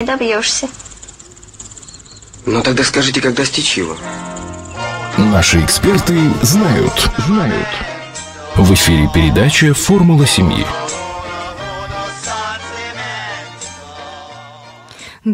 Не добьешься. Ну тогда скажите, когда стечь его. Наши эксперты знают, знают. В эфире передача «Формула семьи».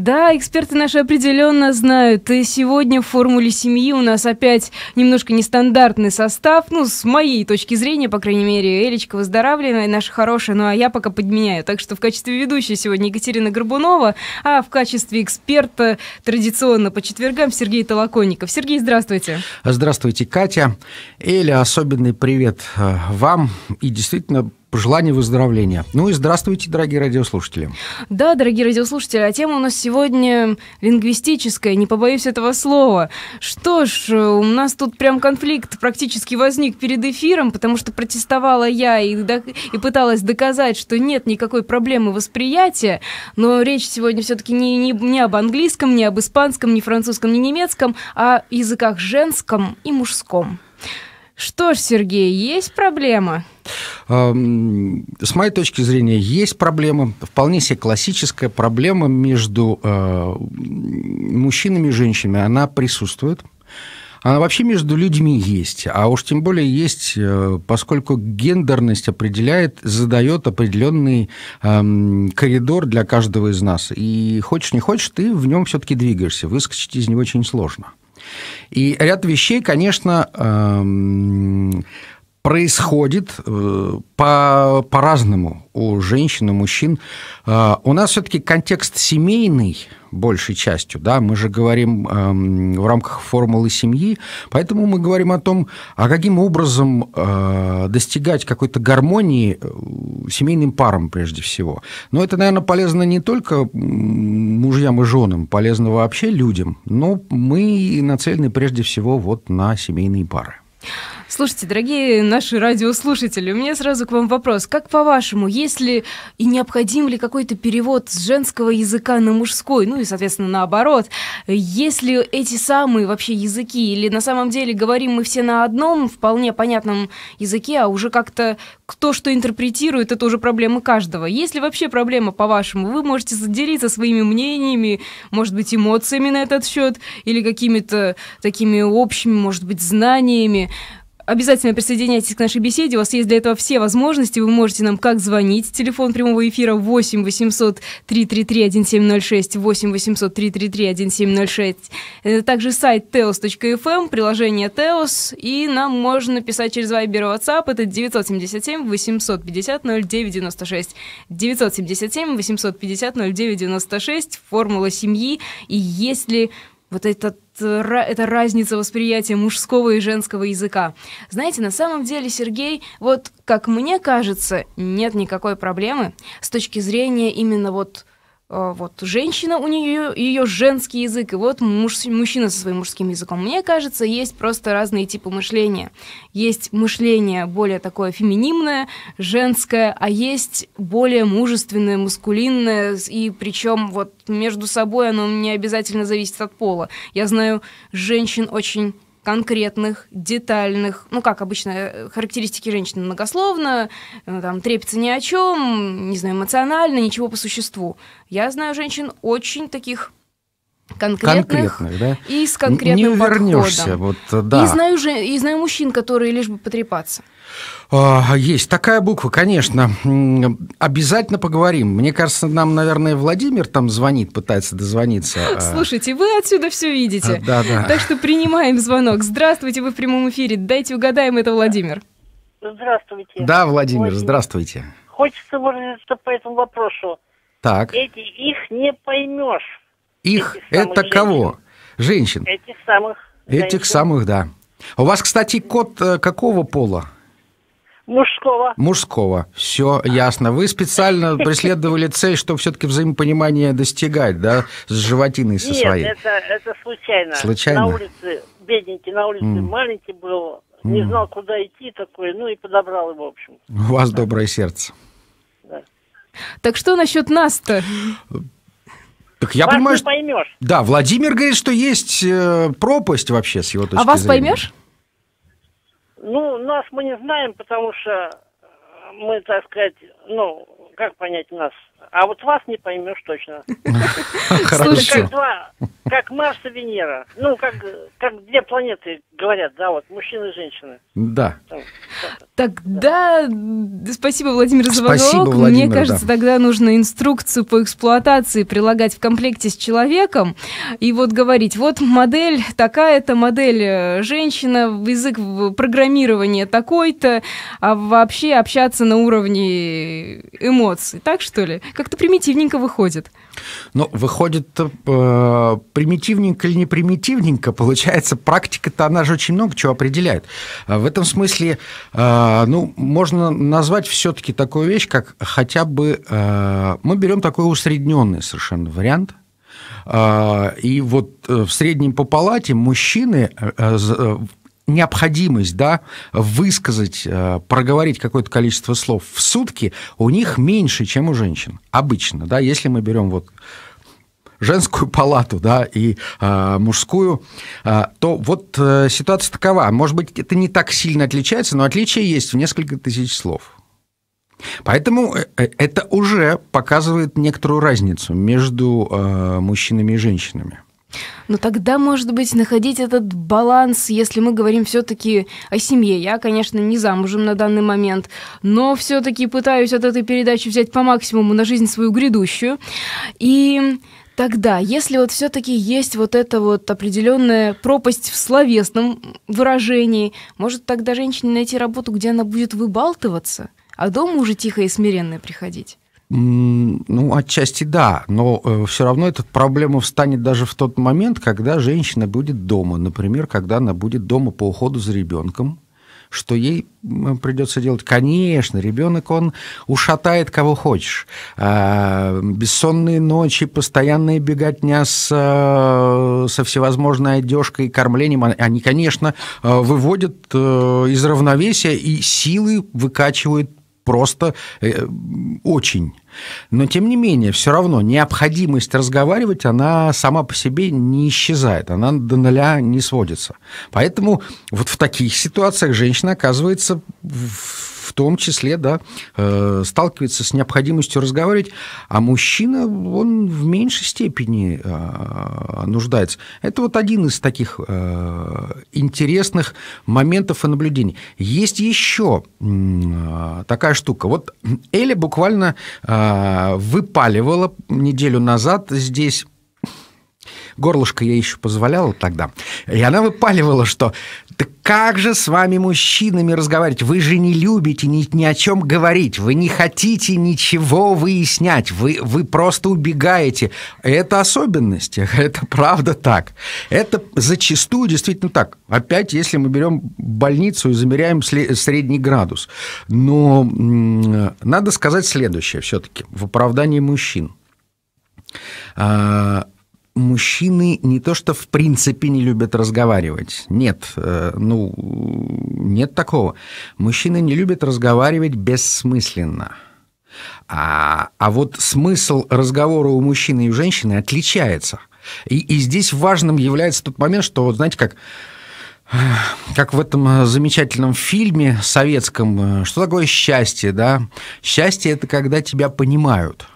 Да, эксперты наши определенно знают. И сегодня в «Формуле семьи» у нас опять немножко нестандартный состав. Ну, с моей точки зрения, по крайней мере, Элечка выздоравливает, наша хорошая, ну а я пока подменяю. Так что в качестве ведущей сегодня Екатерина Горбунова, а в качестве эксперта традиционно по четвергам Сергей Толоконников. Сергей, здравствуйте. Здравствуйте, Катя. Эля, особенный привет э, вам. И действительно, пожелания выздоровления. Ну и здравствуйте, дорогие радиослушатели. Да, дорогие радиослушатели, а тема у нас сегодня лингвистическая, не побоюсь этого слова. Что ж, у нас тут прям конфликт практически возник перед эфиром, потому что протестовала я и, и пыталась доказать, что нет никакой проблемы восприятия, но речь сегодня все-таки не, не, не об английском, не об испанском, не французском, не немецком, а языках женском и мужском. Что ж, Сергей, есть проблема? Эм, с моей точки зрения, есть проблема, вполне себе классическая проблема между э, мужчинами и женщинами. Она присутствует. Она вообще между людьми есть, а уж тем более есть, э, поскольку гендерность определяет, задает определенный эм, коридор для каждого из нас. И хочешь не хочешь, ты в нем все-таки двигаешься. Выскочить из него очень сложно. И ряд вещей, конечно, эм, происходит э, по, по-разному у женщин и мужчин. Э, у нас все-таки контекст семейный большей частью, да, мы же говорим эм, в рамках формулы семьи, поэтому мы говорим о том, а каким образом э, достигать какой-то гармонии семейным парам прежде всего. Но это, наверное, полезно не только мужьям и женам, полезно вообще людям, но мы нацелены прежде всего вот на семейные пары. Слушайте, дорогие наши радиослушатели, у меня сразу к вам вопрос. Как по-вашему, есть ли и необходим ли какой-то перевод с женского языка на мужской, ну и, соответственно, наоборот? Есть ли эти самые вообще языки? Или на самом деле говорим мы все на одном вполне понятном языке, а уже как-то кто что интерпретирует, это уже проблема каждого. Есть ли вообще проблема, по-вашему? Вы можете поделиться своими мнениями, может быть, эмоциями на этот счет, или какими-то такими общими, может быть, знаниями. Обязательно присоединяйтесь к нашей беседе. У вас есть для этого все возможности. Вы можете нам как звонить. Телефон прямого эфира 8 800 333 1706. 8 800 333 1706. Также сайт teos.fm, эм, приложение teos. И нам можно писать через Viber и WhatsApp. Это 977 850 0996. 977 850 0996. Формула семьи. И если вот этот, э, эта разница восприятия мужского и женского языка. Знаете, на самом деле, Сергей, вот как мне кажется, нет никакой проблемы с точки зрения именно вот Э, вот женщина у нее, ее женский язык, и вот муж, мужчина со своим мужским языком. Мне кажется, есть просто разные типы мышления. Есть мышление более такое феминимное, женское, а есть более мужественное, мускулинное, и причем вот между собой оно не обязательно зависит от пола. Я знаю женщин очень конкретных, детальных, ну, как обычно, э, характеристики женщины многословно, э, там, трепится ни о чем, не знаю, эмоционально, ничего по существу. Я знаю женщин очень таких конкретных, конкретных да? и с конкретным Не вернешься, вот, да. И знаю, же, и знаю мужчин, которые лишь бы потрепаться. А, есть такая буква, конечно. Обязательно поговорим. Мне кажется, нам, наверное, Владимир там звонит, пытается дозвониться. А, Слушайте, вы отсюда все видите. А, да, да. Так что принимаем звонок. Здравствуйте, вы в прямом эфире. Дайте угадаем, это Владимир. Здравствуйте. Да, Владимир, Владимир. здравствуйте. Хочется выразиться по этому вопросу. Так. Эти их не поймешь. Их это женщин. кого? Женщин. Этих самых. Этих женщин. самых, да. У вас, кстати, кот э, какого пола? Мужского. Мужского. Все ясно. Вы специально преследовали цель, чтобы все-таки взаимопонимание достигать, да, с животиной со своей? Нет, это, это случайно. Случайно? На улице, бедненький, на улице mm. маленький был, mm. не знал, куда идти такой, ну и подобрал его, в общем. У вас да. доброе сердце. Да. Так что насчет нас-то? Так я вас понимаю, что... поймешь. Да, Владимир говорит, что есть э, пропасть вообще с его а точки зрения. А вас поймешь? Ну, нас мы не знаем, потому что мы, так сказать, ну, как понять нас? А вот вас не поймешь точно. Хорошо. Как, два, как Марс и Венера. Ну, как, как две планеты говорят, да, вот мужчины и женщины. Да. Ну, тогда спасибо, Владимир, за звонок. Спасибо, Владимир, Мне кажется, да. тогда нужно инструкцию по эксплуатации прилагать в комплекте с человеком и вот говорить, вот модель, такая-то модель э, женщина, язык программирования такой-то, а вообще общаться на уровне эмоций. Так что ли? как-то примитивненько выходит. Ну, выходит э, примитивненько или не примитивненько, получается, практика-то она же очень много чего определяет. А в этом смысле, э, ну, можно назвать все-таки такую вещь, как хотя бы э, мы берем такой усредненный совершенно вариант э, – и вот э, в среднем по палате мужчины э, необходимость да, высказать, э, проговорить какое-то количество слов в сутки у них меньше, чем у женщин. Обычно, да, если мы берем вот женскую палату, да, и э, мужскую, э, то вот э, ситуация такова. Может быть, это не так сильно отличается, но отличие есть в несколько тысяч слов. Поэтому э, э, это уже показывает некоторую разницу между э, мужчинами и женщинами. Но тогда, может быть, находить этот баланс, если мы говорим все-таки о семье. Я, конечно, не замужем на данный момент, но все-таки пытаюсь от этой передачи взять по максимуму на жизнь свою грядущую. И Тогда, если вот все-таки есть вот эта вот определенная пропасть в словесном выражении, может тогда женщине найти работу, где она будет выбалтываться, а дома уже тихо и смиренно приходить? Ну, отчасти да, но э, все равно эта проблема встанет даже в тот момент, когда женщина будет дома, например, когда она будет дома по уходу за ребенком, что ей придется делать. Конечно, ребенок, он ушатает кого хочешь. А, бессонные ночи, постоянная беготня с, э, со всевозможной одежкой, кормлением, а, они, конечно, э, выводят из равновесия и силы выкачивают просто э, очень. Но, тем не менее, все равно необходимость разговаривать, она сама по себе не исчезает, она до нуля не сводится. Поэтому вот в таких ситуациях женщина оказывается в в том числе, да, э, сталкивается с необходимостью разговаривать, а мужчина, он в меньшей степени а, нуждается. Это вот один из таких э, интересных моментов и наблюдений. Есть еще э, такая штука. Вот Эля буквально выпаливала неделю назад здесь горлышко я еще позволяла тогда, и она выпаливала, что так как же с вами, мужчинами, разговаривать? Вы же не любите ни, ни о чем говорить. Вы не хотите ничего выяснять. Вы, вы просто убегаете. Это особенность. Это правда так. Это зачастую действительно так. Опять, если мы берем больницу и замеряем средний градус. Но надо сказать следующее все-таки в оправдании мужчин. А, мужчины не то что в принципе не любят разговаривать. Нет, э, ну, нет такого. Мужчины не любят разговаривать бессмысленно. А, а вот смысл разговора у мужчины и у женщины отличается. И, и здесь важным является тот момент, что, вот знаете, как как в этом замечательном фильме советском, э, что такое счастье, да? Счастье – это когда тебя понимают –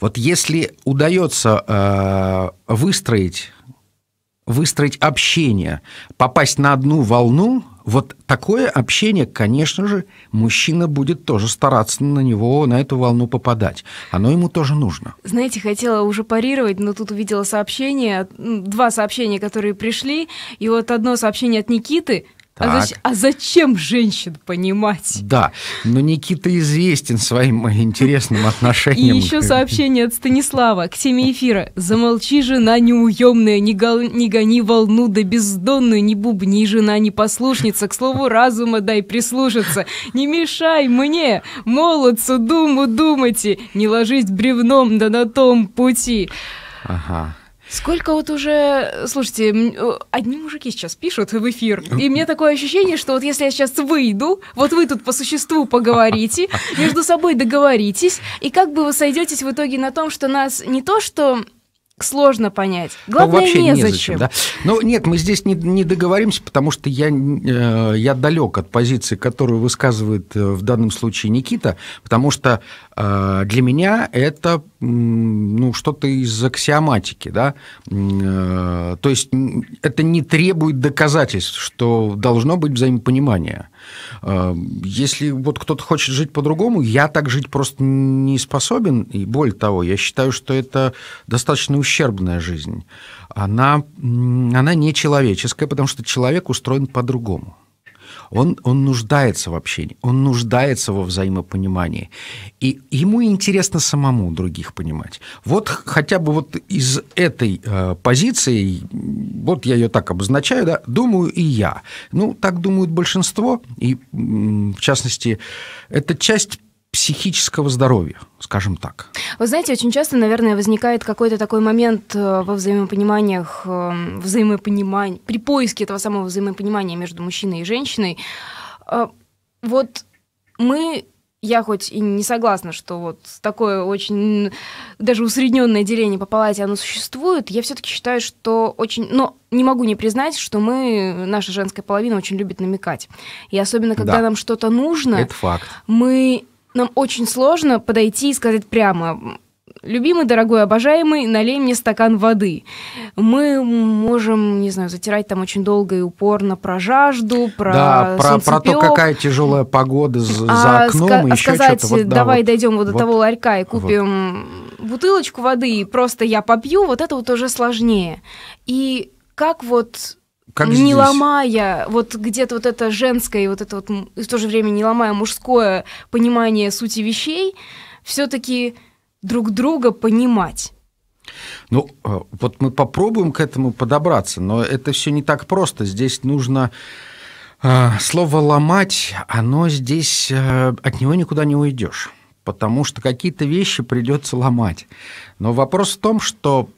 вот если удается э, выстроить выстроить общение, попасть на одну волну, вот такое общение, конечно же, мужчина будет тоже стараться на него, на эту волну попадать. Оно ему тоже нужно. Знаете, хотела уже парировать, но тут увидела сообщение, два сообщения, которые пришли, и вот одно сообщение от Никиты, а так. А, зач... а зачем женщин понимать? Да, но Никита известен своим интересным отношением. И еще сообщение от Станислава к теме эфира. «Замолчи, жена неуемная, не, гол... не гони волну да бездонную, не бубни, жена не послушница, к слову разума дай прислушаться. Не мешай мне, молодцу, думу думайте, не ложись бревном да на том пути». Ага. Сколько вот уже... Слушайте, э, одни мужики сейчас пишут в эфир, и мне такое ощущение, что вот если я сейчас выйду, вот вы тут по существу поговорите, между собой договоритесь, и как бы вы сойдетесь в итоге на том, что нас не то, что сложно понять. Главное, Там вообще незачем. зачем. да? Но ну, нет, мы здесь не, не договоримся, потому что я, э, я далек от позиции, которую высказывает э, в данном случае Никита, потому что э, для меня это ну, что-то из аксиоматики. Да? То есть это не требует доказательств, что должно быть взаимопонимание. Эм, если вот кто-то хочет жить по-другому, я так жить просто не способен. И более того, я считаю, что это достаточно ущербная жизнь. Она, она не человеческая, потому что человек устроен по-другому. Он, он нуждается в общении, он нуждается во взаимопонимании. И ему интересно самому других понимать. Вот хотя бы вот из этой э, позиции, вот я ее так обозначаю, да, думаю и я. Ну, так думают большинство, и в частности, это часть психического здоровья, скажем так. Вы знаете, очень часто, наверное, возникает какой-то такой момент э, во взаимопониманиях, э, взаимопонимание, при поиске этого самого взаимопонимания между мужчиной и женщиной. Э, вот мы я хоть и не согласна, что вот такое очень даже усредненное деление по палате, оно существует, я все-таки считаю, что очень... Но не могу не признать, что мы, наша женская половина очень любит намекать. И особенно, когда да. нам что-то нужно, Это факт. мы нам очень сложно подойти и сказать прямо, любимый, дорогой, обожаемый, налей мне стакан воды. Мы можем, не знаю, затирать там очень долго и упорно про жажду, про да, про, про то, какая тяжелая погода за, а, окном ска- и а еще сказать, вот, да, давай вот, дойдем вот до вот, того ларька и купим вот. бутылочку воды и просто я попью, вот это вот уже сложнее. И как вот как не здесь? ломая вот где-то вот это женское и вот это вот в то же время не ломая мужское понимание сути вещей, все-таки друг друга понимать. Ну, э, вот мы попробуем к этому подобраться, но это все не так просто. Здесь нужно э, слово ломать, оно здесь э, от него никуда не уйдешь потому что какие-то вещи придется ломать. Но вопрос в том, что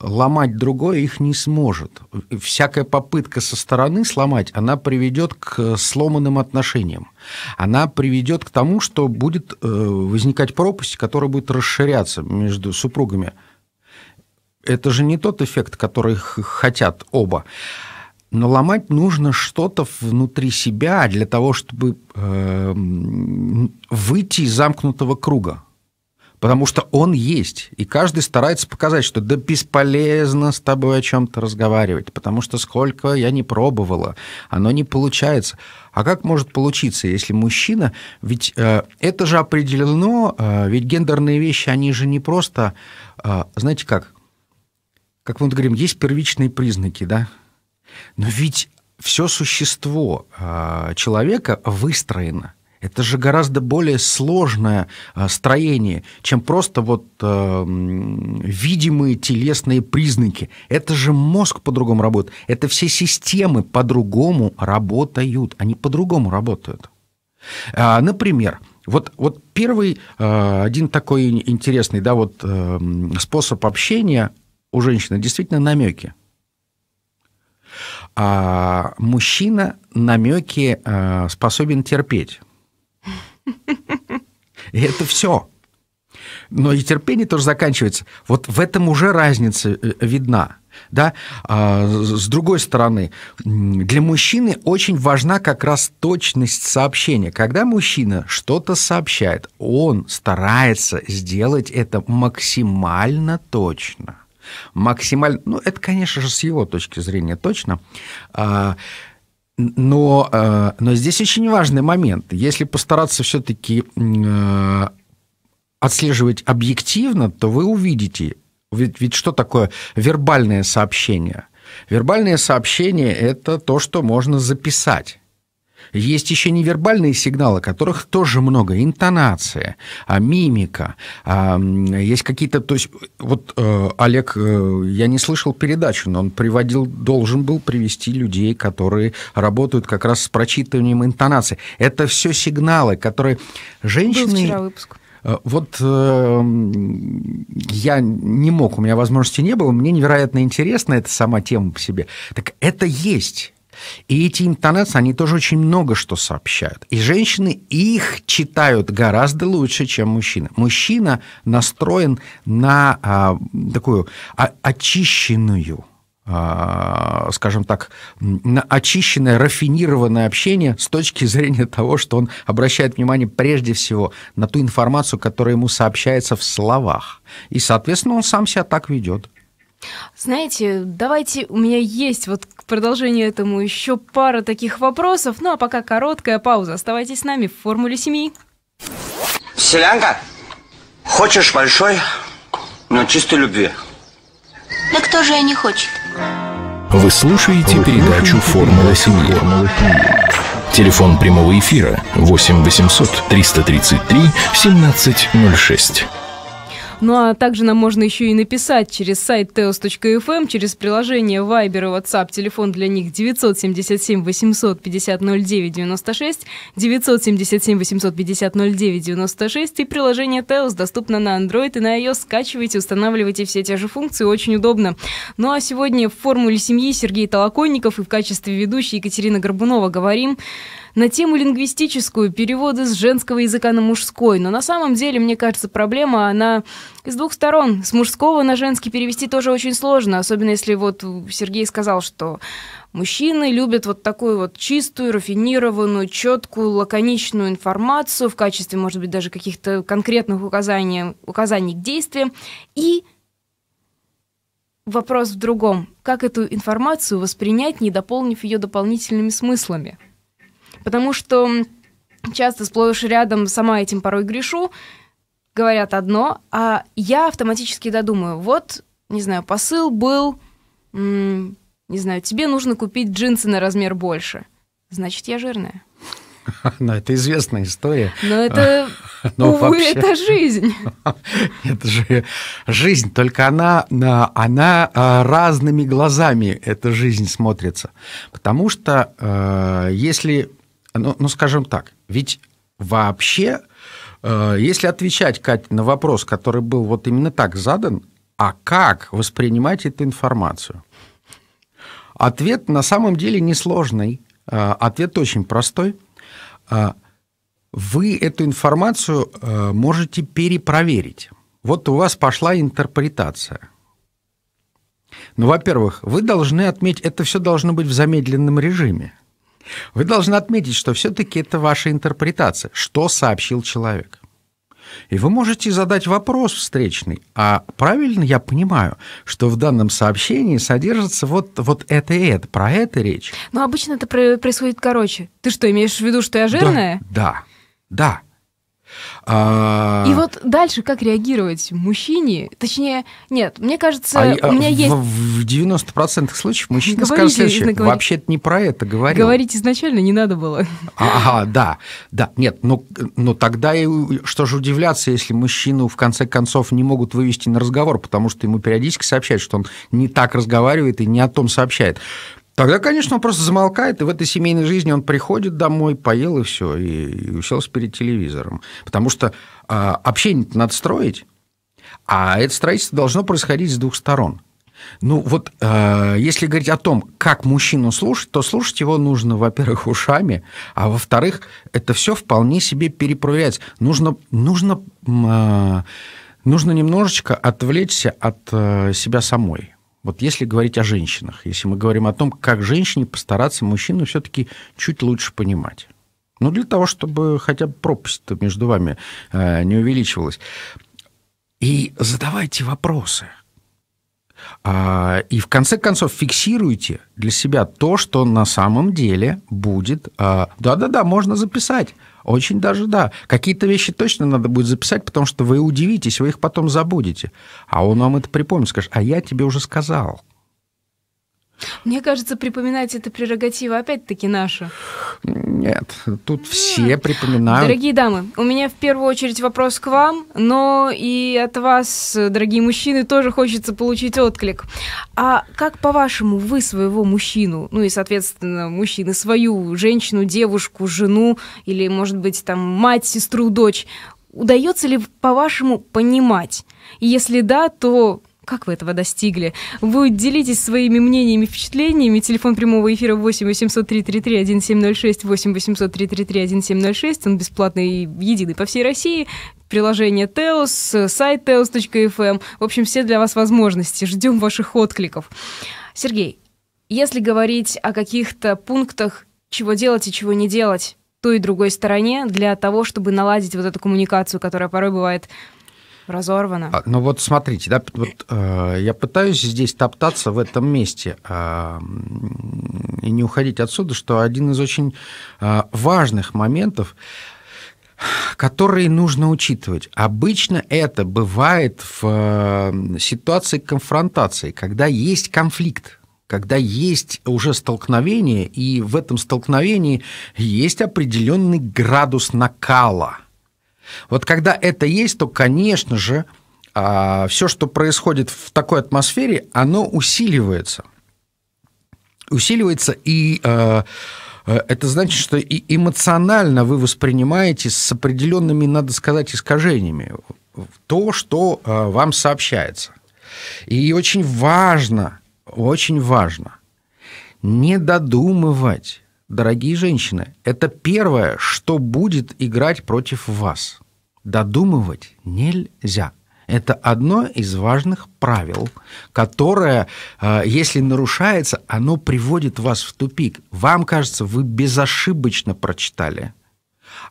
ломать другое их не сможет. Всякая попытка со стороны сломать, она приведет к сломанным отношениям. Она приведет к тому, что будет э, возникать пропасть, которая будет расширяться между супругами. Это же не тот эффект, который хотят оба. Но ломать нужно что-то внутри себя для того, чтобы э, выйти из замкнутого круга. Потому что он есть. И каждый старается показать, что да бесполезно с тобой о чем-то разговаривать, потому что сколько я не пробовала, оно не получается. А как может получиться, если мужчина... Ведь э, это же определено, э, ведь гендерные вещи, они же не просто... Э, знаете как? Как мы говорим, есть первичные признаки, да? Но ведь все существо а, человека выстроено. Это же гораздо более сложное а, строение, чем просто вот э, видимые телесные признаки. Это же мозг по-другому работает. Это все системы по-другому работают. Они по-другому работают. А, например, вот, вот первый, э, один такой интересный да, вот, э, способ общения у женщины действительно намеки. А мужчина намеки а, способен терпеть. И это все. Но и терпение тоже заканчивается. Вот в этом уже разница э, видна. Да? А, с другой стороны, для мужчины очень важна как раз точность сообщения. Когда мужчина что-то сообщает, он старается сделать это максимально точно максимально... Ну, это, конечно же, с его точки зрения точно. А, но, а, но здесь очень важный момент. Если постараться все-таки а, отслеживать объективно, то вы увидите, ведь, ведь что такое вербальное сообщение? Вербальное сообщение – это то, что можно записать. Есть еще невербальные сигналы, которых тоже много. Интонация, а, мимика. А, есть какие-то... То есть вот э, Олег, э, я не слышал передачу, но он приводил, должен был привести людей, которые работают как раз с прочитыванием интонации. Это все сигналы, которые женщины... Был вчера выпуск. Э, вот э, я не мог, у меня возможности не было, мне невероятно интересна эта сама тема по себе. Так это есть. И эти интонации, они тоже очень много что сообщают. И женщины их читают гораздо лучше, чем мужчины. Мужчина настроен на а, такую а, очищенную скажем так, очищенное, рафинированное общение с точки зрения того, что он обращает внимание прежде всего на ту информацию, которая ему сообщается в словах. И, соответственно, он сам себя так ведет. Знаете, давайте, у меня есть вот к продолжению этому еще пара таких вопросов. Ну а пока короткая пауза. Оставайтесь с нами в «Формуле семьи». Селянка, хочешь большой, но чистой любви? Да кто же ее не хочет? Вы слушаете передачу «Формула семьи». Телефон прямого эфира 8 800 333 1706. Ну а также нам можно еще и написать через сайт teos.fm, эм, через приложение Viber и WhatsApp. Телефон для них 977 850 09 96, 977 850 09 96 и приложение Teos доступно на Android и на iOS. Скачивайте, устанавливайте все те же функции, очень удобно. Ну а сегодня в формуле семьи Сергей Толоконников и в качестве ведущей Екатерина Горбунова говорим на тему лингвистическую, переводы с женского языка на мужской. Но на самом деле, мне кажется, проблема, она с двух сторон. С мужского на женский перевести тоже очень сложно, особенно если вот Сергей сказал, что мужчины любят вот такую вот чистую, рафинированную, четкую, лаконичную информацию в качестве, может быть, даже каких-то конкретных указаний, указаний к действиям. И вопрос в другом. Как эту информацию воспринять, не дополнив ее дополнительными смыслами? Потому что часто сплошь рядом, сама этим порой грешу, говорят одно, а я автоматически додумаю. Вот, не знаю, посыл был, не знаю, тебе нужно купить джинсы на размер больше. Значит, я жирная. Но это известная история. Но это, Но увы, вообще... это жизнь. Это же жизнь, только она, а, она а, разными глазами, эта жизнь смотрится. Потому что а, если ну, ну скажем так, ведь вообще, э, если отвечать, Кать, на вопрос, который был вот именно так задан, а как воспринимать эту информацию? Ответ на самом деле несложный. Э, ответ очень простой. Э, вы эту информацию можете перепроверить. Вот у вас пошла интерпретация. Ну, во-первых, вы должны отметить, это все должно быть в замедленном режиме. Вы должны отметить, что все-таки это ваша интерпретация, что сообщил человек. И вы можете задать вопрос встречный, а правильно я понимаю, что в данном сообщении содержится вот, вот это и это, про это речь? Но обычно это происходит короче. Ты что, имеешь в виду, что я жирная? Да, да. да. А... И вот дальше как реагировать мужчине? Точнее, нет, мне кажется, а, у меня а, есть... В 90% случаев мужчина Говорите, скажет следующее. Вообще-то не про это говорил. Говорить изначально не надо было. А, ага, да, да. Нет, но, ну, но ну, тогда и, что же удивляться, если мужчину в конце концов не могут вывести на разговор, потому что ему периодически сообщают, что он не так разговаривает и не о том сообщает. Тогда, конечно, он просто замолкает, и в этой семейной жизни он приходит домой, поел и все, и, и уселся перед телевизором. Потому что э, общение надо строить, а это строительство должно происходить с двух сторон. Ну вот, э, если говорить о том, как мужчину слушать, то слушать его нужно, во-первых, ушами, а во-вторых, это все вполне себе перепроверять. Нужно, нужно, э, нужно немножечко отвлечься от э, себя самой. Вот если говорить о женщинах, если мы говорим о том, как женщине постараться мужчину все-таки чуть лучше понимать. Ну, для того, чтобы хотя бы пропасть между вами э, не увеличивалась. И задавайте вопросы – а, и в конце концов фиксируйте для себя то, что на самом деле будет. А, да-да-да, можно записать. Очень даже да. Какие-то вещи точно надо будет записать, потому что вы удивитесь, вы их потом забудете. А он вам это припомнит, скажет, а я тебе уже сказал. Мне кажется, припоминать это прерогатива опять-таки наша. Нет, тут все припоминают. Дорогие дамы, у меня в первую очередь вопрос к вам, но и от вас, дорогие мужчины, тоже хочется получить отклик. А как, по-вашему, вы своего мужчину, ну и, соответственно, мужчины свою женщину, девушку, жену или, может быть, там, мать, сестру, дочь, удается ли, по-вашему, понимать? И если да, то как вы этого достигли? Вы делитесь своими мнениями впечатлениями. Телефон прямого эфира 8 800 333 1706, 8 800 333 1706. Он бесплатный и единый по всей России. Приложение Теос, сайт teos.fm. Эм. В общем, все для вас возможности. Ждем ваших откликов. Сергей, если говорить о каких-то пунктах, чего делать и чего не делать, той и другой стороне для того, чтобы наладить вот эту коммуникацию, которая порой бывает разорвано. А, ну вот смотрите, да, вот, э, я пытаюсь здесь топтаться в этом месте э, и не уходить отсюда, что один из очень э, важных моментов, которые нужно учитывать. Обычно это бывает в э, ситуации конфронтации, когда есть конфликт когда есть уже столкновение, и в этом столкновении есть определенный градус накала – вот когда это есть, то, конечно же, а, все, что происходит в такой атмосфере, оно усиливается. Усиливается и... А, а, это значит, что и эмоционально вы воспринимаете с определенными, надо сказать, искажениями то, что вам сообщается. И очень важно, очень важно не додумывать дорогие женщины, это первое, что будет играть против вас. Додумывать нельзя. Это одно из важных правил, которое, э, если нарушается, оно приводит вас в тупик. Вам кажется, вы безошибочно прочитали,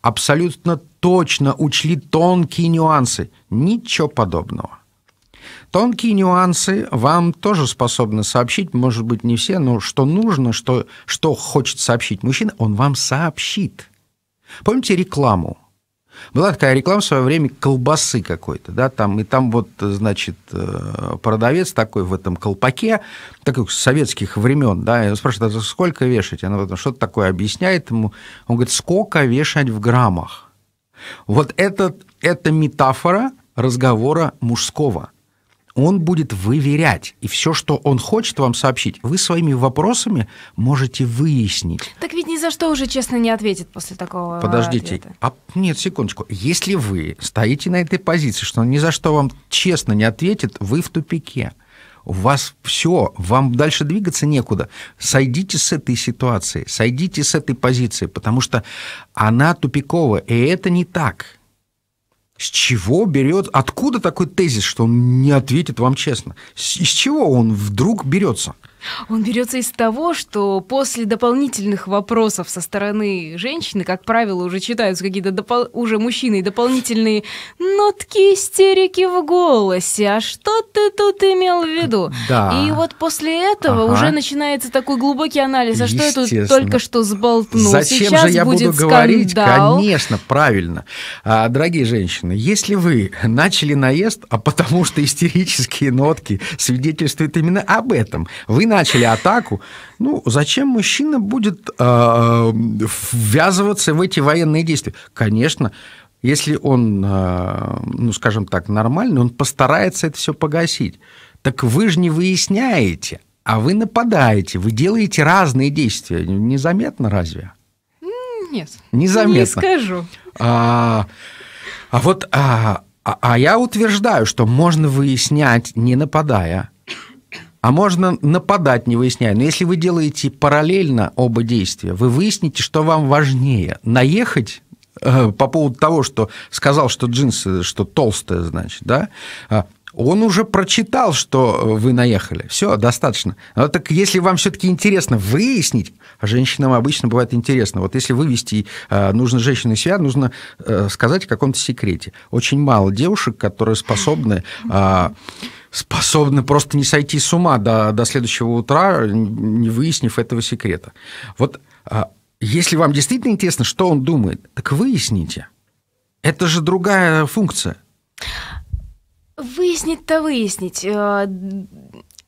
абсолютно точно учли тонкие нюансы. Ничего подобного. Тонкие нюансы вам тоже способны сообщить, может быть, не все, но что нужно, что, что хочет сообщить мужчина, он вам сообщит. Помните рекламу? Была такая реклама в свое время колбасы какой-то, да, там, и там вот, значит, э, продавец такой в этом колпаке, такой советских времен, да, и он спрашивает, а сколько вешать? Она вот что-то такое объясняет ему, он говорит, сколько вешать в граммах? Вот это, это метафора разговора мужского – он будет выверять. И все, что он хочет вам сообщить, вы своими вопросами можете выяснить. Так ведь ни за что уже, честно, не ответит после такого Подождите. А, нет, секундочку. Если вы стоите на этой позиции, что он ни за что вам честно не ответит, вы в тупике. У вас все, вам дальше двигаться некуда. Сойдите с этой ситуации, сойдите с этой позиции, потому что она тупиковая, и это не так. С чего берет, откуда такой тезис, что он не ответит вам честно? Из чего он вдруг берется? Он берется из того, что после дополнительных вопросов со стороны женщины, как правило, уже читаются какие-то допол- уже мужчины дополнительные нотки истерики в голосе. А что ты тут имел в виду? Да. И вот после этого ага. уже начинается такой глубокий анализ. А что я тут только что сболтнул? Зачем Сейчас же я будет буду скандал? говорить? Конечно, правильно. А, дорогие женщины, если вы начали наезд, а потому что истерические нотки свидетельствуют именно об этом, вы начали атаку. Ну, зачем мужчина будет а, ввязываться в эти военные действия? Конечно, если он, а, ну, скажем так, нормальный, он постарается это все погасить. Так вы же не выясняете, а вы нападаете, вы делаете разные действия. Незаметно разве? Нет. Незаметно. Не скажу. А, а вот а, а, а я утверждаю, что можно выяснять, не нападая а можно нападать, не выясняя. Но если вы делаете параллельно оба действия, вы выясните, что вам важнее – наехать э, по поводу того, что сказал, что джинсы, что толстые, значит, да, а, он уже прочитал, что э, вы наехали. Все, достаточно. Но а так если вам все-таки интересно выяснить, а женщинам обычно бывает интересно, вот если вывести э, нужно женщину из себя, нужно э, сказать о каком-то секрете. Очень мало девушек, которые способны... Э, способны просто не сойти с ума до, до следующего утра, не выяснив этого секрета. Вот а, если вам действительно интересно, что он думает, так выясните. Это же другая функция. Выяснить-то выяснить. Э,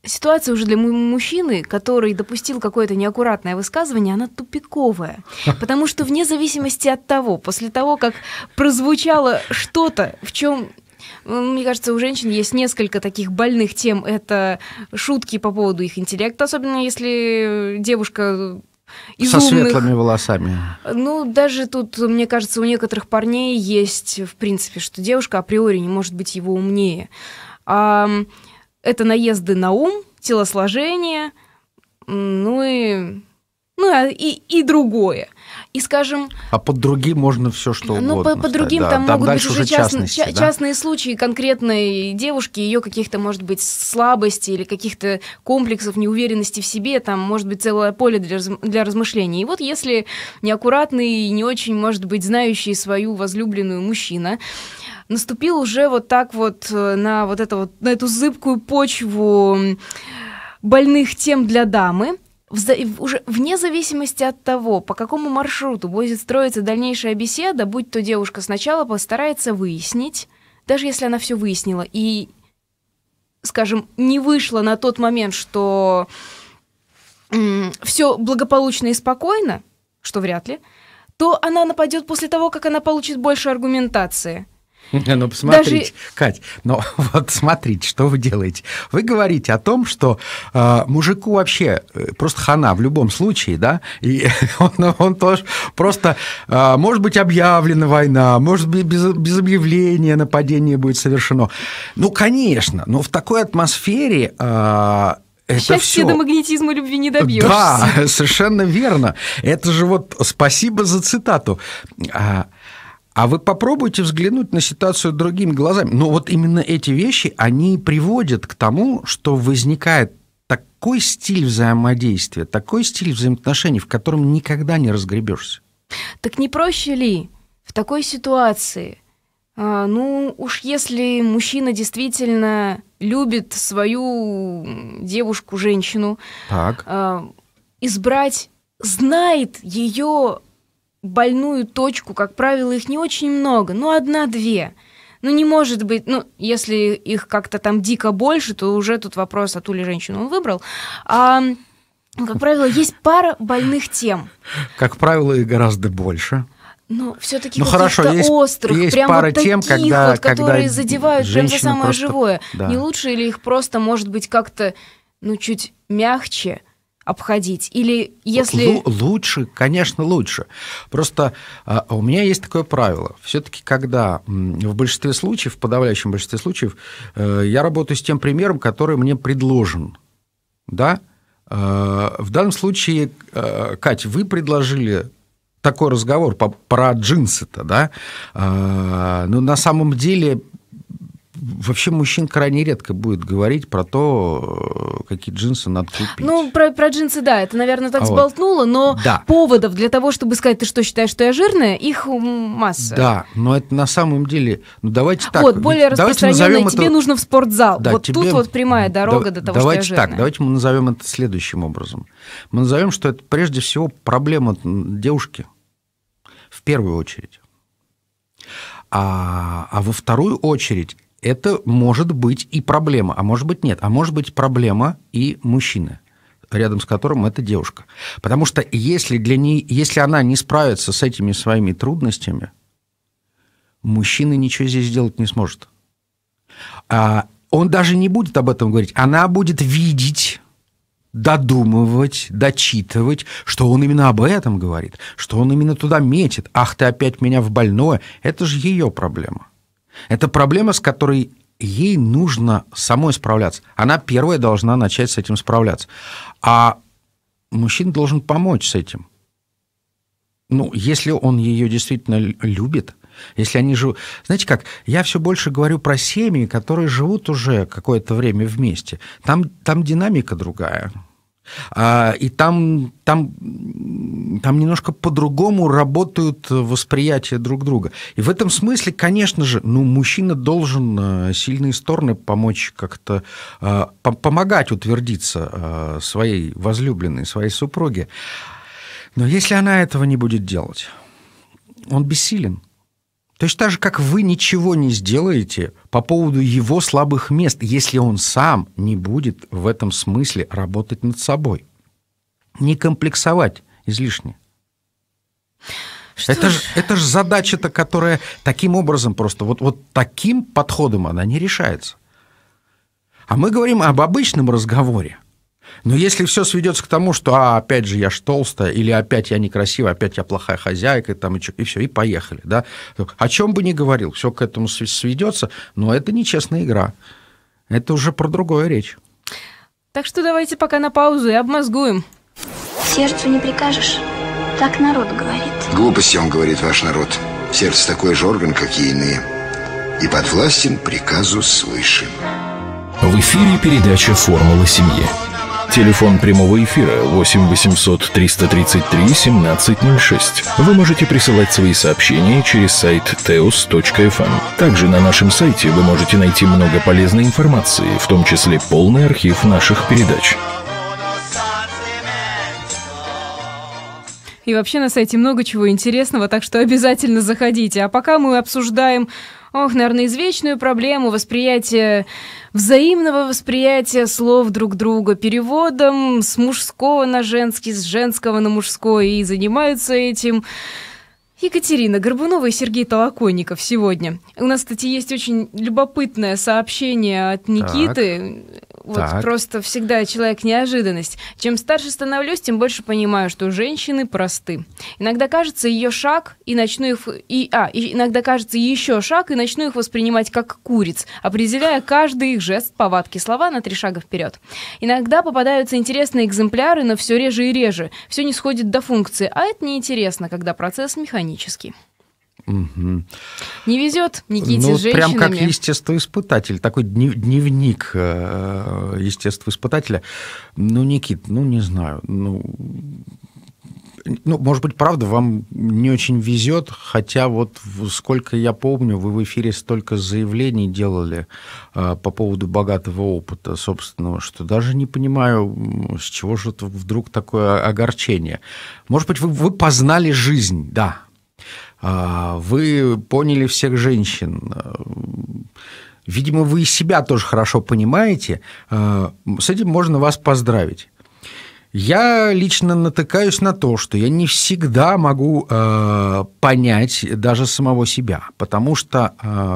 ситуация уже для мужчины, который допустил какое-то неаккуратное высказывание, она тупиковая. Потому что вне зависимости от того, после того, как прозвучало что-то, в чем мне кажется, у женщин есть несколько таких больных тем. Это шутки по поводу их интеллекта, особенно если девушка из Со умных. светлыми волосами. Ну, даже тут, мне кажется, у некоторых парней есть, в принципе, что девушка априори не может быть его умнее. А, это наезды на ум, телосложение, ну и, ну а, и, и другое. И, скажем... А под другим можно все что ну, угодно. Ну, под, под другим да. там, там могут быть уже частные, да? частные случаи конкретной девушки, ее каких-то, может быть, слабостей или каких-то комплексов, неуверенности в себе, там может быть целое поле для, для размышлений. И вот если неаккуратный, не очень, может быть, знающий свою возлюбленную мужчина наступил уже вот так вот э, на вот это вот, на эту зыбкую почву больных тем для дамы, в, уже вне зависимости от того, по какому маршруту будет строиться дальнейшая беседа, будь то девушка сначала постарается выяснить, даже если она все выяснила и, скажем, не вышла на тот момент, что все благополучно и спокойно, что вряд ли, то она нападет после того, как она получит больше аргументации. Ну, посмотрите, Даже... Кать, но ну, вот смотрите, что вы делаете. Вы говорите о том, что э, мужику вообще э, просто хана в любом случае, да, и он, он тоже просто, э, может быть, объявлена война, может быть, без, без объявления нападение будет совершено. Ну, конечно, но в такой атмосфере... Э, это Счастье все. до магнетизма любви не добьешься. Да, совершенно верно. Это же вот спасибо за цитату. А, а вы попробуйте взглянуть на ситуацию другими глазами. Но вот именно эти вещи, они приводят к тому, что возникает такой стиль взаимодействия, такой стиль взаимоотношений, в котором никогда не разгребешься. Так не проще ли в такой ситуации, а, ну уж если мужчина действительно любит свою девушку, женщину, так. А, избрать, знает ее больную точку, как правило, их не очень много, ну одна-две. Ну не может быть, ну если их как-то там дико больше, то уже тут вопрос, а ту ли женщину он выбрал. А, ну, как правило, есть пара больных тем. Как правило, их гораздо больше. Ну, все-таки ну, хорошо, есть, острых, есть прям пара вот таких тем, когда, вот, которые когда задевают прям за самое просто, живое. Да. Не лучше или их просто, может быть, как-то, ну, чуть мягче, обходить? Или если... лучше, конечно, лучше. Просто а, у меня есть такое правило. Все-таки, когда в большинстве случаев, в подавляющем большинстве случаев, э, я работаю с тем примером, который мне предложен. Да? Э, в данном случае, э, Кать, вы предложили такой разговор про джинсы-то, да? но на самом деле вообще мужчин крайне редко будет говорить про то, э, какие джинсы надо купить. Ну, про, про джинсы, да, это, наверное, так а сболтнуло, вот. но да. поводов для того, чтобы сказать, ты что считаешь, что я жирная, их масса. Да, но это на самом деле, ну давайте так. Вот, более распространенное, тебе это... нужно в спортзал. Да, вот тебе... тут вот прямая дорога да, до того, давайте что я жирная. так, давайте мы назовем это следующим образом. Мы назовем, что это прежде всего проблема девушки, в первую очередь. А, а во вторую очередь это может быть и проблема, а может быть нет, а может быть проблема и мужчина рядом с которым эта девушка. Потому что если, для ней, если она не справится с этими своими трудностями, мужчина ничего здесь сделать не сможет. А он даже не будет об этом говорить. Она будет видеть, додумывать, дочитывать, что он именно об этом говорит, что он именно туда метит. Ах, ты опять меня в больное. Это же ее проблема. Это проблема, с которой ей нужно самой справляться. Она первая должна начать с этим справляться. А мужчина должен помочь с этим. Ну, если он ее действительно любит, если они живут... Знаете как, я все больше говорю про семьи, которые живут уже какое-то время вместе. Там, там динамика другая. А, и там, там, там немножко по-другому работают восприятия друг друга. И в этом смысле, конечно же, ну, мужчина должен э, сильные стороны помочь как-то, э, помогать утвердиться э, своей возлюбленной, своей супруге. Но если она этого не будет делать, он бессилен – Точно так же, как вы ничего не сделаете по поводу его слабых мест, если он сам не будет в этом смысле работать над собой. Не комплексовать излишне. Что это же это ж задача-то, которая таким образом просто, вот, вот таким подходом она не решается. А мы говорим об обычном разговоре – но если все сведется к тому, что, а, опять же, я ж толстая, или опять я некрасивая, опять я плохая хозяйка, и, там, и, и все, и поехали. Да? О чем бы ни говорил, все к этому сведется, но это нечестная игра. Это уже про другое речь. Так что давайте пока на паузу и обмозгуем. Сердцу не прикажешь, так народ говорит. Глупости он говорит, ваш народ. Сердце такой же орган, как и иные. И подвластен приказу свыше. В эфире передача «Формула семьи». Телефон прямого эфира 8 800 333 1706. Вы можете присылать свои сообщения через сайт teos.fm. Эм. Также на нашем сайте вы можете найти много полезной информации, в том числе полный архив наших передач. И вообще на сайте много чего интересного, так что обязательно заходите. А пока мы обсуждаем Ох, наверное, извечную проблему восприятия, взаимного восприятия слов друг друга переводом с мужского на женский, с женского на мужской, и занимаются этим Екатерина Горбунова и Сергей Толоконников сегодня. У нас, кстати, есть очень любопытное сообщение от Никиты. Так. Вот так. просто всегда человек неожиданность. Чем старше становлюсь, тем больше понимаю, что женщины просты. Иногда кажется ее шаг и начну их и а и иногда кажется еще шаг и начну их воспринимать как куриц, определяя каждый их жест, повадки, слова на три шага вперед. Иногда попадаются интересные экземпляры, но все реже и реже. Все не сходит до функции, а это неинтересно, когда процесс механический. Угу. Не везет Никите ну, с женщинами. Прям как естествоиспытатель, такой дневник э, э, естествоиспытателя. Ну, Никит, ну, не знаю, ну, ну, может быть, правда, вам не очень везет, хотя вот сколько я помню, вы в эфире столько заявлений делали э, по поводу богатого опыта собственного, что даже не понимаю, с чего же это вдруг такое огорчение. Может быть, вы, вы познали жизнь, да, а, вы поняли всех женщин. Э, видимо, вы и себя тоже хорошо понимаете. Э, с этим можно вас поздравить. Я лично натыкаюсь на то, что я не всегда могу э, понять даже самого себя, потому что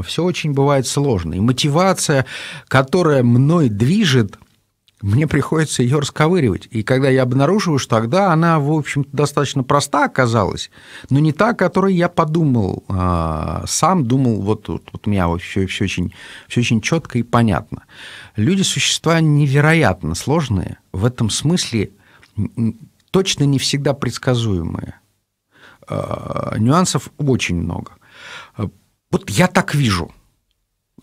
все очень бывает сложно. И мотивация, которая мной движет, мне приходится ее расковыривать. И когда я обнаруживаю, что тогда она, в общем достаточно проста оказалась, но не та, о которой я подумал, а, сам думал, вот, вот, вот у меня все, все, очень, все очень четко и понятно. Люди – существа невероятно сложные, в этом смысле точно не всегда предсказуемые. А, нюансов очень много. А, вот я так вижу –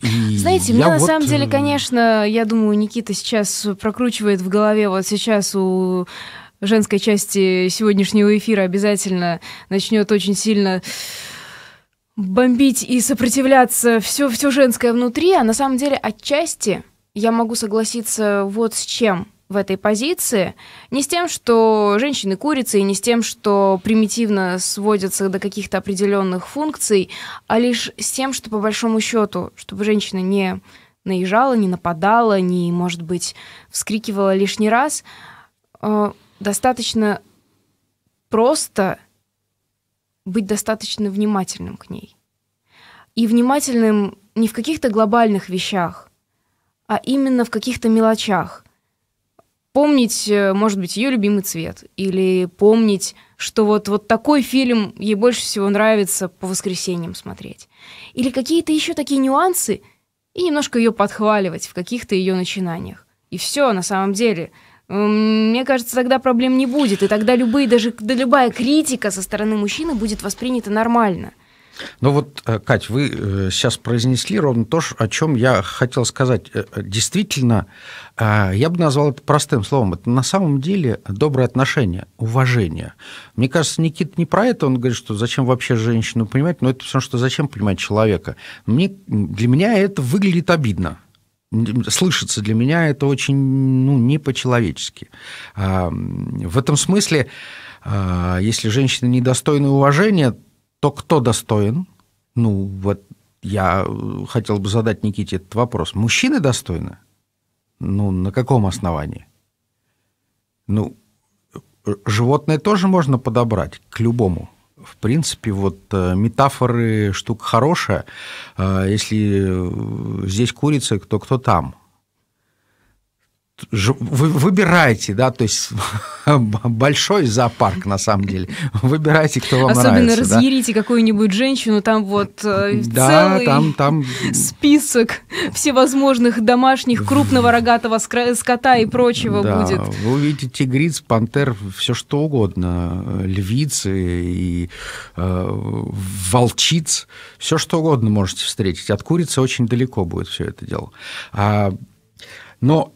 знаете, мне на вот... самом деле, э, конечно, я думаю, Никита сейчас прокручивает в голове вот сейчас у женской части сегодняшнего эфира обязательно начнет очень сильно бомбить и сопротивляться все, все женское внутри, а на самом деле отчасти я могу согласиться вот с чем в этой позиции, не с тем, что женщины курицы, и не с тем, что примитивно сводятся до каких-то определенных функций, а лишь с тем, что по большому счету, чтобы женщина не наезжала, не нападала, не, может быть, вскрикивала лишний раз, э, достаточно просто быть достаточно внимательным к ней. И внимательным не в каких-то глобальных вещах, а именно в каких-то мелочах – помнить, э, может быть, ее любимый цвет, или помнить, что вот, вот такой фильм ей больше всего нравится по воскресеньям смотреть, или какие-то еще такие нюансы, и немножко ее подхваливать в каких-то ее начинаниях. И все, на самом деле, мне кажется, тогда проблем не будет, и тогда любые, даже да любая критика со стороны мужчины будет воспринята нормально – ну вот, э, Кать, вы сейчас э, произнесли ровно то, о чем я хотел сказать. Э, действительно, я бы назвал это простым словом. Это на самом деле доброе отношение, уважение. Мне кажется, Никита не про это, он говорит, что зачем вообще женщину понимать, но это все, что зачем понимать человека. Мне, для меня это выглядит обидно слышится для меня это очень ну, не по-человечески. В этом смысле, если женщина недостойна уважения, то кто достоин? Ну, вот я э, хотел бы задать Никите этот вопрос. Мужчины достойны? Ну, на каком основании? Ну, э, животное тоже можно подобрать к любому. В принципе, вот э, метафоры штука хорошая. А если здесь курица, то кто там? вы выбирайте, да, то есть большой зоопарк на самом деле. Выбирайте, кто вам Особенно нравится. Особенно разъярите да. какую-нибудь женщину, там вот э, да, целый там, там... список всевозможных домашних крупного рогатого скота и прочего да, будет. Вы увидите тигриц, пантер, все что угодно, львицы и э, волчиц, все что угодно можете встретить. От курицы очень далеко будет все это дело. А, но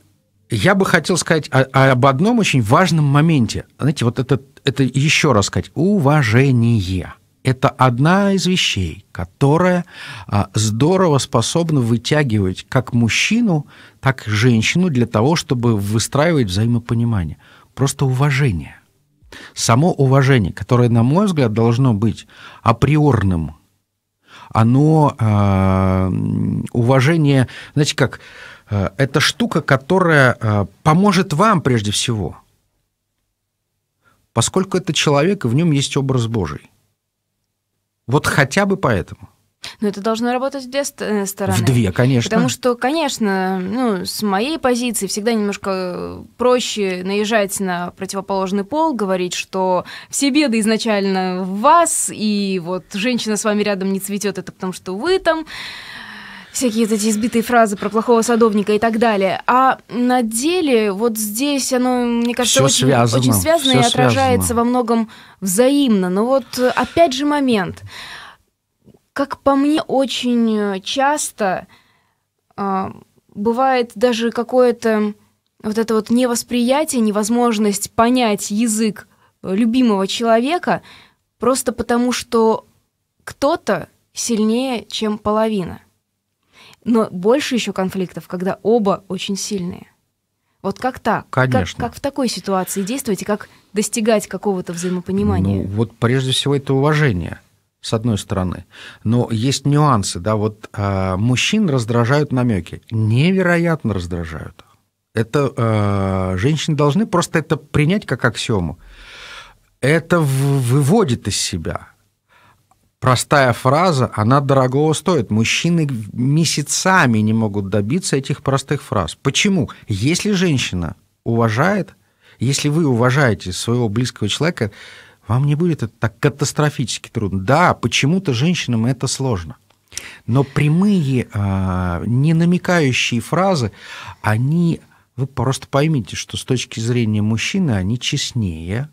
я бы хотел сказать о, об одном очень важном моменте. Знаете, вот это, это еще раз сказать. Уважение. Это одна из вещей, которая а, здорово способна вытягивать как мужчину, так и женщину для того, чтобы выстраивать взаимопонимание. Просто уважение. Само уважение, которое, на мой взгляд, должно быть априорным, оно э, уважение, знаете, как Э, это штука, которая э, поможет вам прежде всего, поскольку это человек, и в нем есть образ Божий. Вот хотя бы поэтому. Но это должно работать в две э, стороны. В две, конечно. Потому что, конечно, ну, с моей позиции всегда немножко проще наезжать на противоположный пол, говорить, что все беды изначально в вас, и вот женщина с вами рядом не цветет, это потому что вы там всякие эти избитые фразы про плохого садовника и так далее. А на деле вот здесь оно, мне кажется, очень связано, очень связано Всё и отражается связано. во многом взаимно. Но вот опять же момент. Как по мне, очень часто э, бывает даже какое-то вот это вот невосприятие, невозможность понять язык любимого человека просто потому, что кто-то сильнее, чем половина. Но больше еще конфликтов, когда оба очень сильные. Вот как так? Конечно. Как, как в такой ситуации действовать и как достигать какого-то взаимопонимания? Ну, вот прежде всего это уважение, с одной стороны. Но есть нюансы, да, вот э, мужчин раздражают намеки, невероятно раздражают. Это э, женщины должны просто это принять как аксиому. Это выводит из себя простая фраза, она дорогого стоит. Мужчины месяцами не могут добиться этих простых фраз. Почему? Если женщина уважает, если вы уважаете своего близкого человека, вам не будет это так катастрофически трудно. Да, почему-то женщинам это сложно. Но прямые, а, не намекающие фразы, они, вы просто поймите, что с точки зрения мужчины они честнее,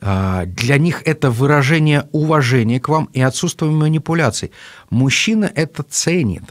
а, для них это выражение уважения к вам и отсутствие манипуляций. Мужчина это ценит.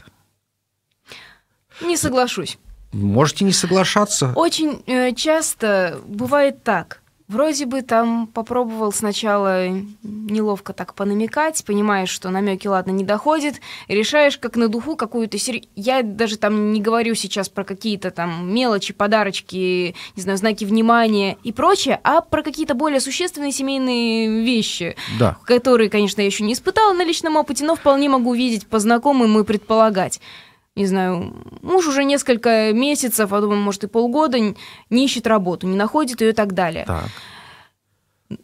Не соглашусь. Можете не соглашаться. Очень э, часто бывает так. Вроде бы там попробовал сначала неловко так понамекать, понимаешь, что намеки, ладно, не доходят, решаешь как на духу какую-то сер... Я даже там не говорю сейчас про какие-то там мелочи, подарочки, не знаю, знаки внимания и прочее, а про какие-то более существенные семейные вещи, да. которые, конечно, я еще не испытала на личном опыте, но вполне могу видеть по знакомым и предполагать не знаю, муж уже несколько месяцев, а думаю, может, и полгода не ищет работу, не находит ее и так далее. Так.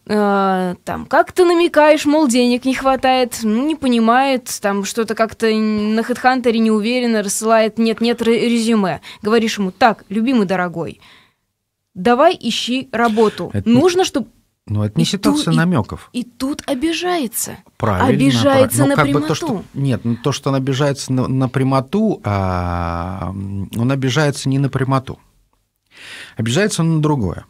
Э, там, как ты намекаешь, мол, денег не хватает, ну, не понимает, там, что-то как-то на хедхантере не уверенно рассылает, нет-нет, резюме. Говоришь ему, так, любимый, дорогой, давай ищи работу. Это... Нужно, чтобы но ну, это не и ситуация ту, намеков. И, и тут обижается. Правильно. Обижается прав... Ну, на прямоту. то, что... Нет, ну, то, что он обижается на, на прямоту, а... он обижается не на прямоту. Обижается он на другое.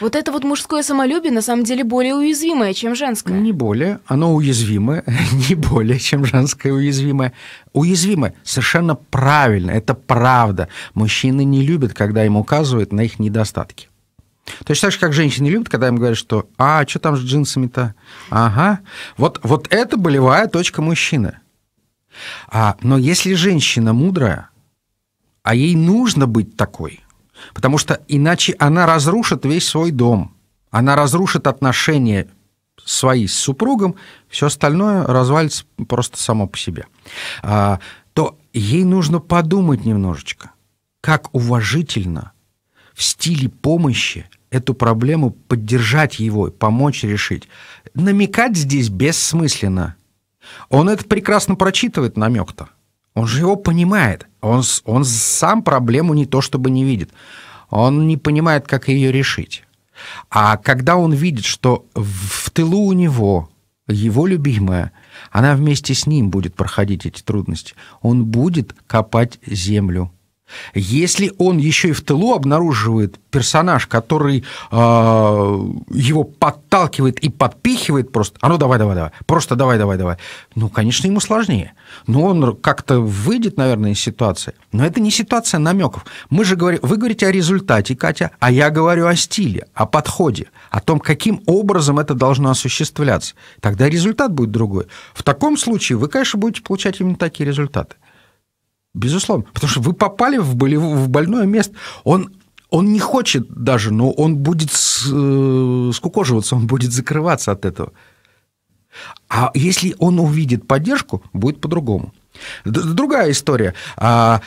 Вот это вот мужское самолюбие на самом деле более уязвимое, чем женское. Не более, оно уязвимое, не более, чем женское уязвимое. Уязвимое, совершенно правильно, это правда. Мужчины не любят, когда им указывают на их недостатки. Точно так же, как женщины любят, когда им говорят, что «А, что там с джинсами-то?» Ага. Вот, вот это болевая точка мужчины. А, но если женщина мудрая, а ей нужно быть такой, потому что иначе она разрушит весь свой дом, она разрушит отношения свои с супругом, все остальное развалится просто само по себе, а, то ей нужно подумать немножечко, как уважительно – в стиле помощи эту проблему поддержать его, помочь решить. Намекать здесь бессмысленно. Он это прекрасно прочитывает, намек-то. Он же его понимает. Он, он сам проблему не то чтобы не видит. Он не понимает, как ее решить. А когда он видит, что в тылу у него его любимая, она вместе с ним будет проходить эти трудности, он будет копать землю если он еще и в тылу обнаруживает персонаж, который э, его подталкивает и подпихивает просто, а ну давай, давай, давай, просто давай, давай, давай, ну, конечно, ему сложнее. Но он как-то выйдет, наверное, из ситуации. Но это не ситуация намеков. Мы же говорим, вы говорите о результате, Катя, а я говорю о стиле, о подходе, о том, каким образом это должно осуществляться. Тогда результат будет другой. В таком случае вы, конечно, будете получать именно такие результаты. Безусловно. Потому что вы попали в, болев... в больное место. Он, он не хочет даже, но он будет э, скукоживаться, он будет закрываться от этого. А если он увидит поддержку, будет по-другому. Другая история. А,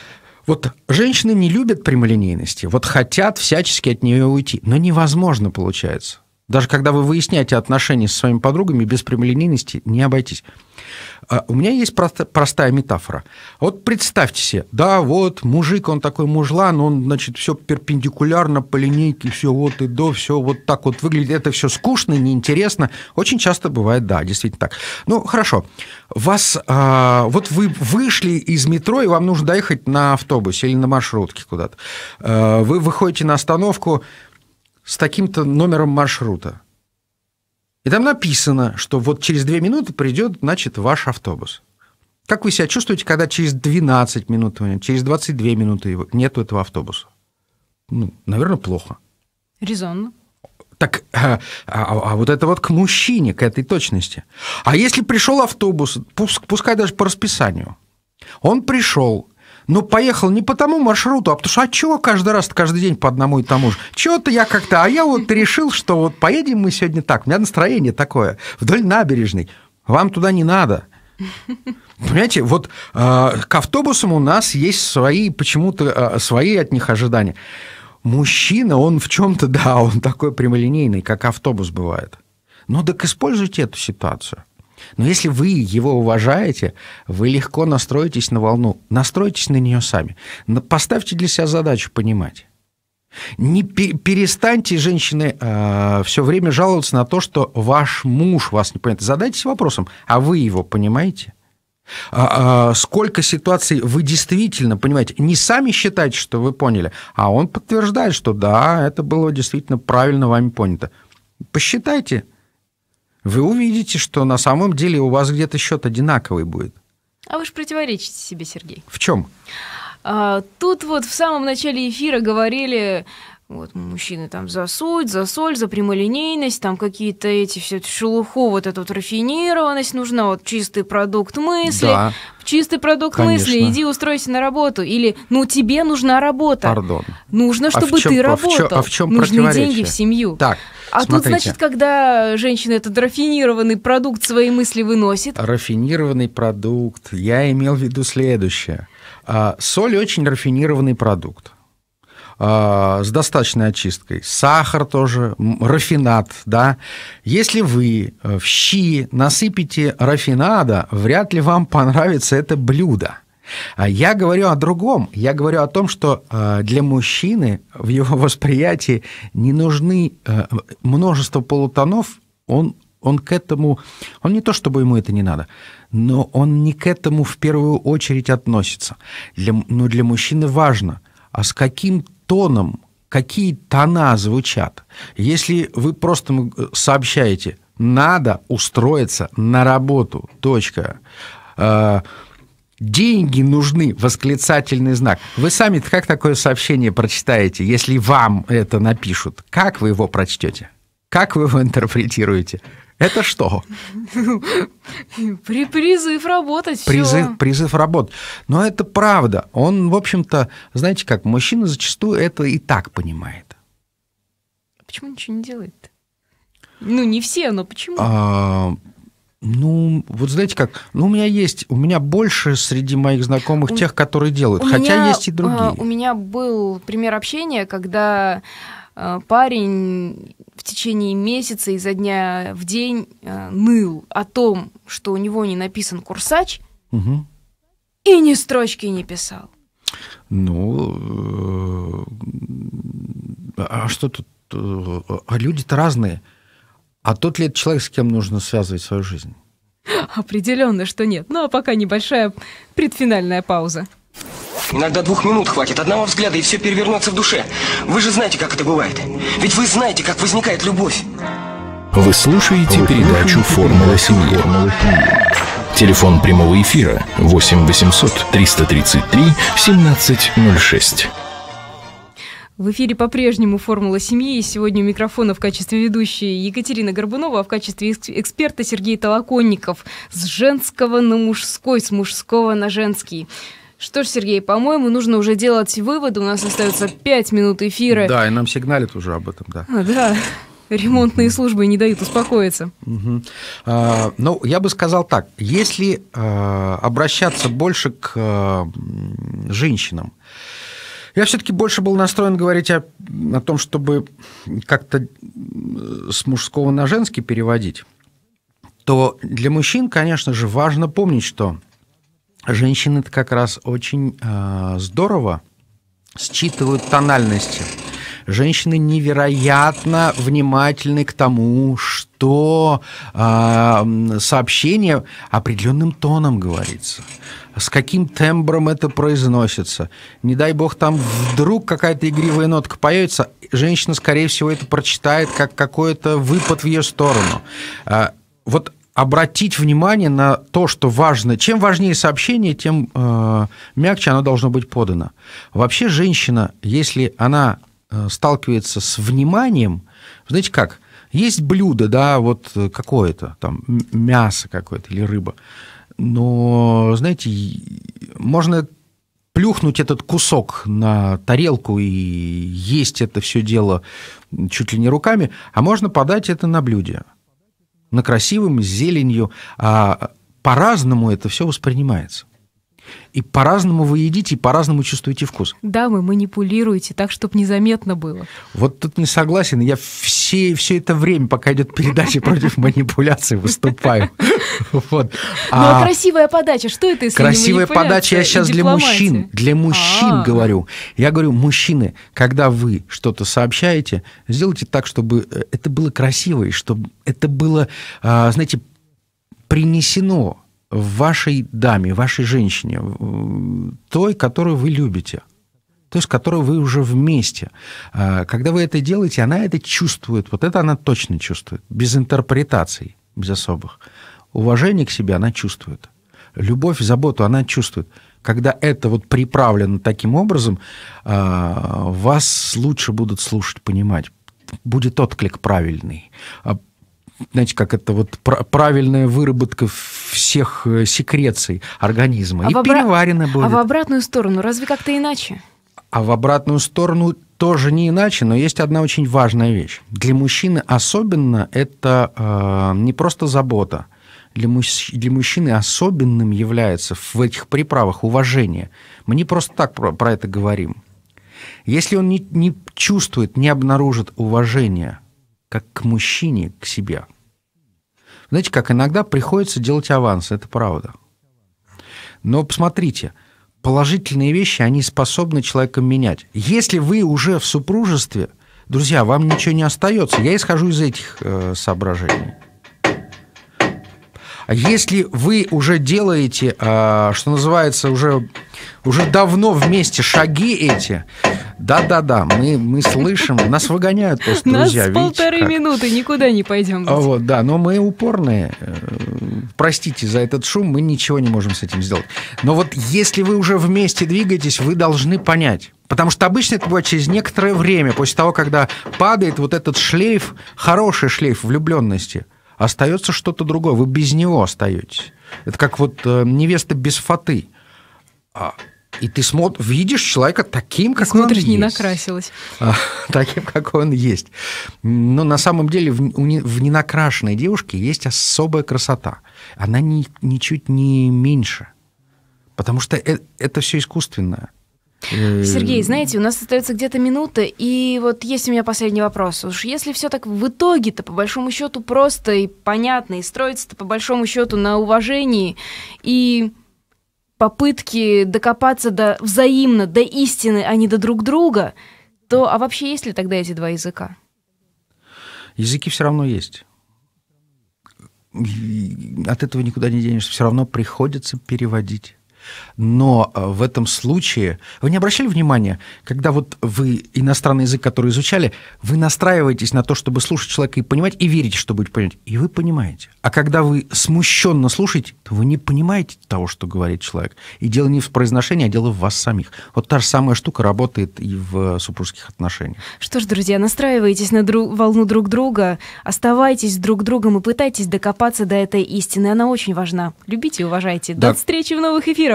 вот женщины не любят прямолинейности, вот хотят всячески от нее уйти, но невозможно получается. Даже когда вы выясняете отношения со своими подругами, без прямолинейности не обойтись. А у меня есть просто простая метафора. Вот представьте себе, да, вот мужик, он такой мужлан, он, значит, все перпендикулярно по линейке, все вот и до, все вот так вот выглядит. Это все скучно, неинтересно. Очень часто бывает, да, действительно так. Ну, хорошо. Вас, а, вот вы вышли из метро, и вам нужно доехать на автобусе или на маршрутке куда-то. А, вы выходите на остановку с таким-то номером маршрута. И там написано, что вот через две минуты придет, значит, ваш автобус. Как вы себя чувствуете, когда через 12 минут, через 22 минуты его, нету этого автобуса? Ну, наверное, плохо. Резонно. Так, а, а, а вот это вот к мужчине, к этой точности. А если пришел автобус, пускай даже по расписанию, он пришел, ну, поехал не по тому маршруту, а потому что, а чего каждый раз, каждый день по одному и тому же? Чего-то я как-то, а я вот решил, что вот поедем мы сегодня так, у меня настроение такое, вдоль набережной, вам туда не надо. Понимаете, вот э, к автобусам у нас есть свои, почему-то э, свои от них ожидания. Мужчина, он в чем-то, да, он такой прямолинейный, как автобус бывает. Ну так используйте эту ситуацию. Но если вы его уважаете, вы легко настроитесь на волну. Настройтесь на нее сами. Поставьте для себя задачу понимать. Не перестаньте, женщины, э, все время жаловаться на то, что ваш муж вас не понимает. Задайтесь вопросом, а вы его понимаете? А, а сколько ситуаций вы действительно понимаете? Не сами считайте, что вы поняли, а он подтверждает, что да, это было действительно правильно вами понято. Посчитайте вы увидите, что на самом деле у вас где-то счет одинаковый будет. А вы же противоречите себе, Сергей. В чем? А, тут вот в самом начале эфира говорили, вот мужчины там за суть, за соль, за прямолинейность, там какие-то эти все шелуху, вот эту вот рафинированность нужна, вот чистый продукт мысли. Да чистый продукт Конечно. мысли, иди устройся на работу. Или, ну, тебе нужна работа. Пардон. Нужно, а чтобы а чем, ты работал. А в чем, а Нужны деньги в семью. Так, а смотрите. тут, значит, когда женщина этот рафинированный продукт свои мысли выносит... Рафинированный продукт. Я имел в виду следующее. А, соль очень рафинированный продукт. Э, с достаточной очисткой, сахар тоже, рафинад, да. Если вы э, в щи насыпите рафинада, вряд ли вам понравится это блюдо. А я говорю о другом. Я говорю о том, что э, для мужчины в его восприятии не нужны множество полутонов. Он, он к этому... Он не то, чтобы ему это не надо, но он не к этому в первую очередь относится. Для, но ну, для мужчины важно, а с каким тоном, какие тона звучат. Если вы просто сообщаете «надо устроиться на работу», точка, а, деньги нужны, восклицательный знак. Вы сами как такое сообщение прочитаете, если вам это напишут? Как вы его прочтете? Как вы его интерпретируете? Это что? При призыв работать. Призыв, призыв работать. Но это правда. Он, в общем-то, знаете как, мужчина зачастую это и так понимает. Почему ничего не делает? Ну, не все, но почему? А, ну, вот знаете как, ну, у меня есть, у меня больше среди моих знакомых у, тех, которые делают, хотя меня, есть и а, другие. У меня был пример общения, когда Э, парень в течение месяца изо дня в день э, ныл о том, что у него не написан курсач, угу. и ни строчки не писал. Ну, э, а что тут? А люди-то разные. А тот ли это человек, с кем нужно связывать свою жизнь? Определенно, что нет. Ну а пока небольшая предфинальная пауза. Иногда двух минут хватит, одного взгляда, и все перевернется в душе. Вы же знаете, как это бывает. Ведь вы знаете, как возникает любовь. Вы слушаете передачу «Формула семьи». Телефон прямого эфира 8 800 333 1706. В эфире по-прежнему «Формула семьи». И сегодня у микрофона в качестве ведущей Екатерина Горбунова, а в качестве эксперта Сергей Толоконников. С женского на мужской, с мужского на женский. Что ж, Сергей, по-моему, нужно уже делать выводы. У нас остается 5 минут эфира. Да, и нам сигналит уже об этом, да. А, да. Ремонтные службы не дают успокоиться. Угу. А, ну, я бы сказал так. Если а, обращаться больше к а, женщинам, я все-таки больше был настроен говорить о, о том, чтобы как-то с мужского на женский переводить, то для мужчин, конечно же, важно помнить, что женщины-то как раз очень э, здорово считывают тональности. Женщины невероятно внимательны к тому, что э, сообщение определенным тоном говорится, с каким тембром это произносится. Не дай бог, там вдруг какая-то игривая нотка появится, женщина, скорее всего, это прочитает как какой-то выпад в ее сторону. Э, вот обратить внимание на то, что важно. Чем важнее сообщение, тем э, мягче оно должно быть подано. Вообще женщина, если она э, сталкивается с вниманием, знаете как, есть блюдо, да, вот какое-то, там, мясо какое-то или рыба, но, знаете, можно плюхнуть этот кусок на тарелку и есть это все дело чуть ли не руками, а можно подать это на блюде на красивом, с зеленью, а по-разному это все воспринимается. И по-разному вы едите, и по-разному чувствуете вкус. Да, вы манипулируете так, чтобы незаметно было. Вот тут не согласен. Я все, все это время, пока идет передача против манипуляции, выступаю. Вот. Ну, а Но а красивая подача, что это, если Красивая подача, я сейчас для мужчин, для а. мужчин говорю. Я говорю, мужчины, когда вы что-то сообщаете, сделайте так, чтобы э, это было красиво, и чтобы это было, а, знаете, принесено вашей даме, вашей женщине, той, которую вы любите, той, с которой вы уже вместе. А, когда вы это делаете, она это чувствует, вот это она точно чувствует, без интерпретаций, без особых. Уважение к себе она чувствует. Любовь, заботу она чувствует. Когда это вот приправлено таким образом, а, вас лучше будут слушать, понимать. Будет отклик правильный. А знаете, как это вот правильная выработка всех э, секреций организма. А и обра... переварено было. А в обратную сторону разве как-то иначе? А в обратную сторону тоже не иначе, но есть одна очень важная вещь. Для мужчины особенно это э, не просто забота. Для, муж... для мужчины особенным является в этих приправах уважение. Мы не просто так про, про это говорим. Если он не, не чувствует, не обнаружит уважения – как к мужчине, к себе. Знаете, как иногда приходится делать аванс, это правда. Но посмотрите, положительные вещи, они способны человека менять. Если вы уже в супружестве, друзья, вам ничего не остается. Я исхожу из этих э, соображений. Если вы уже делаете, а, что называется, уже, уже давно вместе шаги эти, да-да-да, мы, мы слышим, нас выгоняют просто нас друзья. Нас полторы минуты, никуда не пойдем. А Быть. Вот, да, но мы упорные. Э, простите за этот шум, мы ничего не можем с этим сделать. Но вот если вы уже вместе двигаетесь, вы должны понять, Потому что обычно это бывает через некоторое время, после того, когда падает вот этот шлейф, хороший шлейф влюбленности остается что-то другое. Вы без него остаетесь. Это как вот э, невеста без фаты. А, и ты смо- видишь человека таким, как смотришь, он есть. не накрасилась. А, таким, как он есть. Но на самом деле в, у не, в ненакрашенной девушке есть особая красота. Она ни, ничуть не меньше. Потому что э, это, это все искусственное. Сергей, знаете, у нас остается где-то минута, и вот есть у меня последний вопрос. Уж если все так в итоге-то, по большому счету, просто и понятно, и строится-то, по большому счету, на уважении и попытки докопаться до взаимно, до истины, а не до друг друга, то а вообще есть ли тогда эти два языка? Языки все равно есть. От этого никуда не денешься. Все равно приходится переводить но э, в этом случае... Вы не обращали внимания, когда вот вы иностранный язык, который изучали, вы настраиваетесь на то, чтобы слушать человека и понимать, и верить, что будет понять, и вы понимаете. А когда вы смущенно слушаете, то вы не понимаете того, что говорит человек. И дело не в произношении, а дело в вас самих. Вот та же самая штука работает и в супружеских отношениях. Что ж, друзья, настраивайтесь на друг, волну друг друга, оставайтесь друг другом и пытайтесь докопаться до этой истины. Она очень важна. Любите и уважайте. Да. До встречи в новых эфирах.